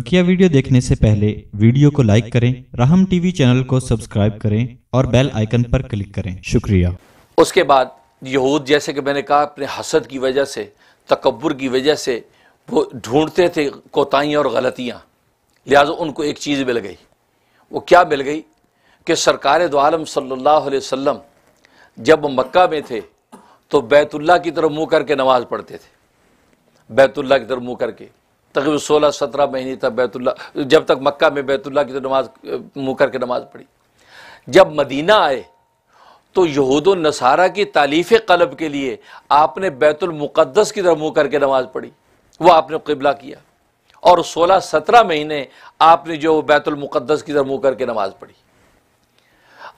बकिया वीडियो देखने से पहले वीडियो को लाइक करें राहम टीवी चैनल को सब्सक्राइब करें और बेल आइकन पर क्लिक करें शुक्रिया उसके बाद यहूद जैसे कि मैंने कहा अपने हसद की वजह से तकबर की वजह से वो ढूंढते थे कोताहियाँ और गलतियाँ लिहाजा उनको एक चीज़ मिल गई वो क्या मिल गई कि सरकार दो आलम सल्लल्लाहु जब मक्का में थे तो बैतुल्ला की तरफ मुंह करके नमाज़ पढ़ते थे बैतुल्ला की तरफ मुंह करके तकरीबन सोलह सत्रह महीने तक बैतुल्ला जब तक मक्का में बैतुल्ला की तो नमाज मुँह करके नमाज पढ़ी जब मदीना आए तो यहूद नसारा की तालीफ़ कलब के लिए आपने बैतुलमक़दस की तरफ मुँह करके नमाज पढ़ी वह आपने कबला किया और सोलह सत्रह महीने आपने जो बैतुलमक़दस की तरफ मुँह करके नमाज पढ़ी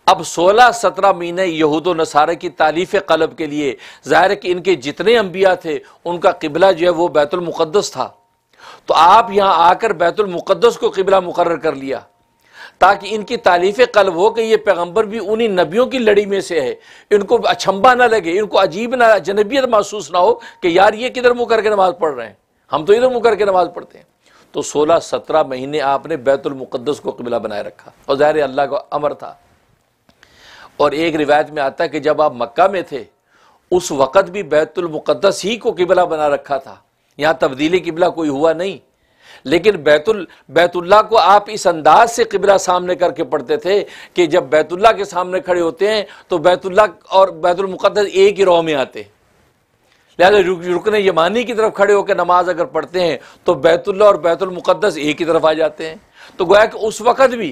अब सोलह सत्रह महीने यहूद नसारा की तालीफ़ कलब के लिए ज़ाहिर कि इनके जितने अम्बिया थे उनका कबला जो है वह बैतुलमक़दस था तो आप यहाँ आकर बैतुल को किबला मुकर कर लिया ताकि इनकी तारीफ कल्ब हो कि ये पैगम्बर भी उन्हीं नबियों की लड़ी में से है इनको अछम्बा ना लगे इनको अजीब ना जनबियत महसूस ना हो कि यार ये किधर मुकर के नमाज़ पढ़ रहे हैं हम तो इधर मुकर के नमाज़ पढ़ते हैं तो सोलह सत्रह महीने आपने बैतुलमुक़दस को कबिला बनाए रखा और ज़ाहिर अल्लाह का अमर था और एक रिवायत में आता कि जब आप मक्का में थे उस वक़्त भी बैतुलमुक़दस ही को किबला बना रखा था यहाँ तब्दीली किबला कोई हुआ नहीं लेकिन बैतुल बैतुल्ला को आप इस अंदाज से किबला सामने करके पढ़ते थे कि जब बैतुल्ला के सामने खड़े होते हैं तो बैतुल्ला और बैतुलमुक़दस एक ही रॉ में आते हैं लिहाजा रुकन यमानी की तरफ खड़े होकर नमाज अगर पढ़ते हैं तो बैतुल्ला और बैतुलमक़दस एक ही तरफ आ जाते हैं तो गोया कि उस वक़्त भी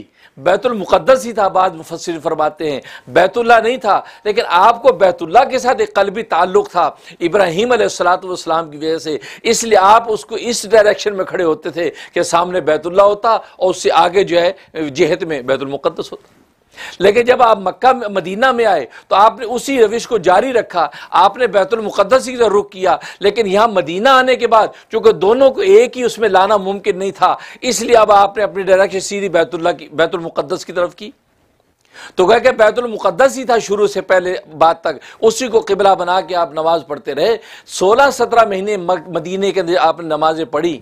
बैतुलमक़दस ही था बाद मुफसर फरमाते हैं बैतुल्ला नहीं था लेकिन आपको बैतुल्ला के साथ एक कलबी ताल्लुक था इब्राहिम सलाम की वजह से इसलिए आप उसको इस डायरेक्शन में खड़े होते थे कि सामने बैतुल्ला होता और उससे आगे जो है जहत में बैतुलमक़दस होता लेकिन जब आप मक्का मदीना में आए तो आपने उसी रविश को जारी रखा आपने बैतुलमक़दस की तरफ रुख किया लेकिन यहाँ मदीना आने के बाद चूंकि दोनों को एक ही उसमें लाना मुमकिन नहीं था इसलिए अब आपने अपनी डायरेक्शन सीधी बैतुल्ला की बैतुलमक़दस की तरफ की तो कह के बैतुलमक़दस ही था शुरू से पहले बात तक उसी को किबला बना के आप नमाज़ पढ़ते रहे सोलह सत्रह महीने मदीने के अंदर आपने नमाज़ें पढ़ी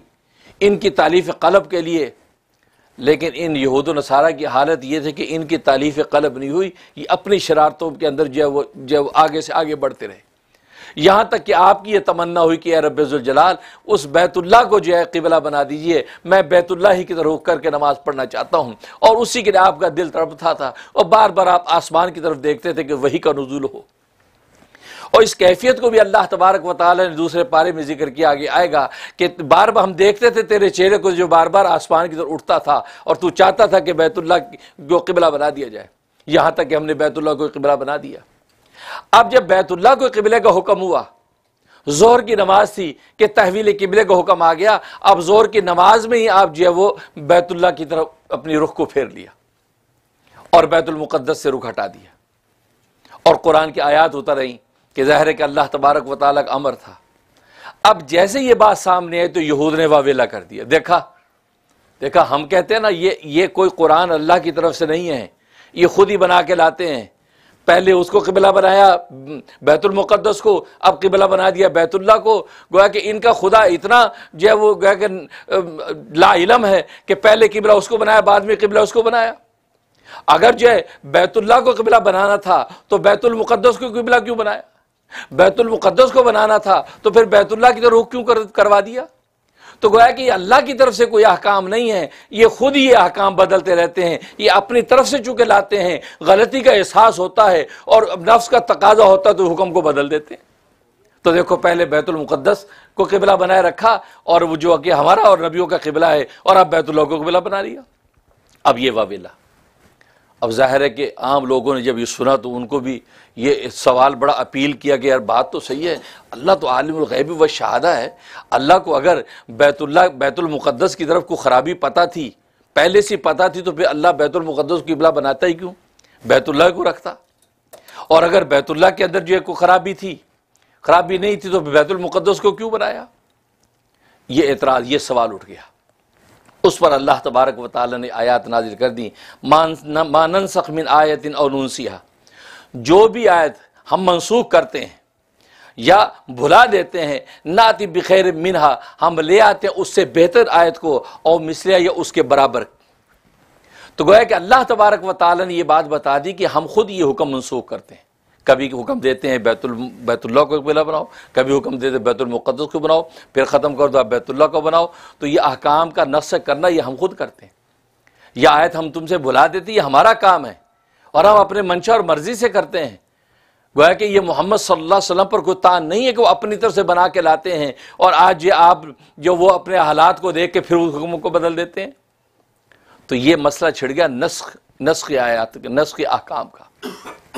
इनकी तारीफ़ कलब के लिए लेकिन इन यहूद नसारा की हालत ये थी कि इनकी तालीफ कलब नहीं हुई ये अपनी शरारतों के अंदर जो है वो जो आगे से आगे बढ़ते रहे यहाँ तक कि आपकी यह तमन्ना हुई कि ए रबाल उस बैतुल्ला को जो है किबला बना दीजिए मैं बैतुल्ला ही की तरफ रुख करके नमाज पढ़ना चाहता हूँ और उसी के लिए आपका दिल तड़पता था और बार बार आप आसमान की तरफ देखते थे कि वही का नजूल हो और इस कैफियत को भी अल्लाह तबारक वाली ने दूसरे पारे में जिक्र किया आगे आएगा कि बार बार हम देखते थे तेरे चेहरे को जो बार बार आसमान की तरफ उठता था और तू चाहता था कि बैतुल्ला को किबला बना दिया जाए यहाँ तक कि हमने बैतुल्ला को किबला बना दिया अब जब बैतुल्ला को किबले का हुक्म हुआ जोर की नमाज थी कि तहवील किबले का हुक्म आ गया अब जोर की नमाज में ही आप जो है वो बैतुल्ला की तरफ अपनी रुख को फेर लिया और बैतुलमुक़दस से रुख हटा दिया और कुरान की आयात उतर रही कि ज़ाहिर है कि अल्लाह तबारक व का अमर था अब जैसे ये बात सामने आई तो यहूद ने वावेला कर दिया देखा देखा हम कहते हैं ना ये ये कोई कुरान अल्लाह की तरफ से नहीं है ये खुद ही बना के लाते हैं पहले उसको किबला बनाया बैतुलमुकदस को अब किबला बना दिया बैतुल्ला को गोया कि इनका खुदा इतना जो है वो गोया कि लाइलम है कि पहले किबला उसको बनाया बाद में किबला उसको बनाया अगर जो है बैतुल्ला को किबला बनाना था तो बैतुलमक़दस को किबला क्यों बनाया बैतुलमक़दस को बनाना था तो फिर बैतुल्ला की तो रुख क्यों कर, करवा दिया तो गोया कि अल्लाह की तरफ से कोई अहकाम नहीं है ये खुद ये अहकाम बदलते रहते हैं ये अपनी तरफ से चूके लाते हैं गलती का एहसास होता है और नफ्स का तकाजा होता है तो हुक्म को बदल देते हैं तो देखो पहले बैतुलमक़दस को किबला बनाए रखा और वो जो कि हमारा और नबियों का किबला है और अब बैतुल्ला को किबला बना लिया अब ये वाविला अब जाहिर है कि आम लोगों ने जब ये सुना तो उनको भी ये सवाल बड़ा अपील किया कि यार बात तो सही है अल्लाह तो आलिमगैब व शहादा है अल्लाह को अगर बैतुल्ला बैतुलमक़दस की तरफ को ख़राबी पता थी पहले से पता थी तो फिर अल्लाह बैतुलमक़दस को इबला बनाता ही क्यों बैतुल्ला को रखता और अगर बैतुल्ला के अंदर जो है कोई ख़राबी थी ख़राबी नहीं थी तो बैतुलमक़दस को क्यों बनाया ये एतराज़ ये सवाल उठ गया उस पर अल्लाह तबारक व ताली ने आयात नाजिल कर दी मान मानन सखमिन आयतिन और नूनसिया जो भी आयत हम मनसूख करते हैं या भुला देते हैं नाति बखैर मिनहा हम ले आते हैं उससे बेहतर आयत को और मिसरिया या उसके बराबर तो गोया कि अल्लाह तबारक व ताली ने यह बात बता दी कि हम खुद ये हुक्म मनसूख करते हैं कभी हुक्म देते हैं बैतुल बैतुल्ला को किला बनाओ कभी हुक्म देते हैं बैतुलमक़दस को बनाओ फिर ख़त्म कर दो आप बैतुल्ला को बनाओ तो ये अहकाम का नस्ल करना ये हम खुद करते हैं यह आयत हम तुमसे भुला देती ये हमारा काम है और हम अपने मंशा और मर्ज़ी से करते हैं गोया कि ये मोहम्मद सल्लल्लाहु अलैहि वसल्लम पर कोई तान नहीं है कि वो अपनी तरफ से बना के लाते हैं और आज ये आप जो वो अपने हालात को देख के फिर उस हुक्म को बदल देते हैं तो ये मसला छिड़ गया नस्ख नस्ख आयात नस्ख अहकाम का